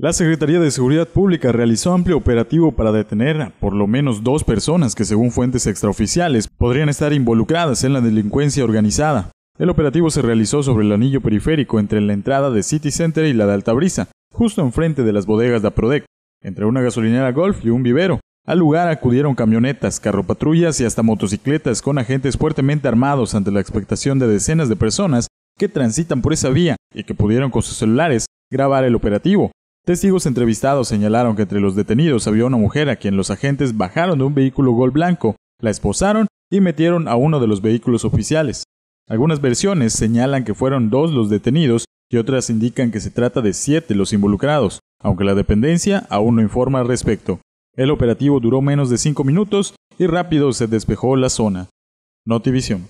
La Secretaría de Seguridad Pública realizó amplio operativo para detener por lo menos dos personas que según fuentes extraoficiales podrían estar involucradas en la delincuencia organizada. El operativo se realizó sobre el anillo periférico entre la entrada de City Center y la de Altabrisa, justo enfrente de las bodegas de Aprodec, entre una gasolinera Golf y un vivero. Al lugar acudieron camionetas, carropatrullas y hasta motocicletas con agentes fuertemente armados ante la expectación de decenas de personas que transitan por esa vía y que pudieron con sus celulares grabar el operativo. Testigos entrevistados señalaron que entre los detenidos había una mujer a quien los agentes bajaron de un vehículo gol blanco, la esposaron y metieron a uno de los vehículos oficiales. Algunas versiones señalan que fueron dos los detenidos y otras indican que se trata de siete los involucrados, aunque la dependencia aún no informa al respecto. El operativo duró menos de cinco minutos y rápido se despejó la zona. Notivisión.